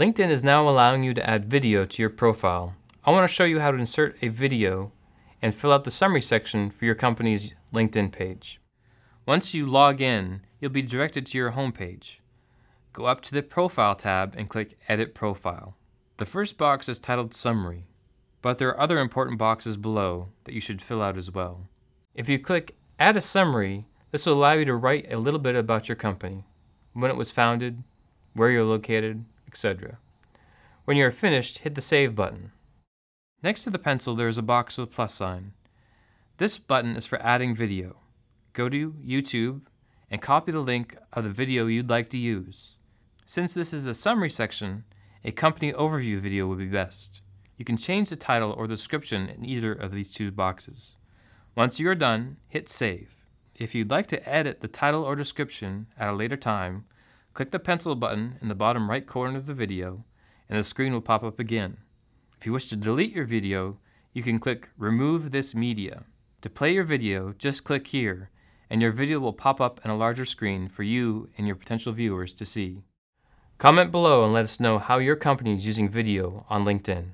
LinkedIn is now allowing you to add video to your profile. I want to show you how to insert a video and fill out the summary section for your company's LinkedIn page. Once you log in, you'll be directed to your homepage. Go up to the Profile tab and click Edit Profile. The first box is titled Summary, but there are other important boxes below that you should fill out as well. If you click Add a Summary, this will allow you to write a little bit about your company, when it was founded, where you're located, etc. When you are finished, hit the Save button. Next to the pencil, there is a box with a plus sign. This button is for adding video. Go to YouTube and copy the link of the video you'd like to use. Since this is a summary section, a company overview video would be best. You can change the title or the description in either of these two boxes. Once you are done, hit Save. If you'd like to edit the title or description at a later time, Click the pencil button in the bottom right corner of the video and the screen will pop up again. If you wish to delete your video, you can click Remove this media. To play your video, just click here and your video will pop up on a larger screen for you and your potential viewers to see. Comment below and let us know how your company is using video on LinkedIn.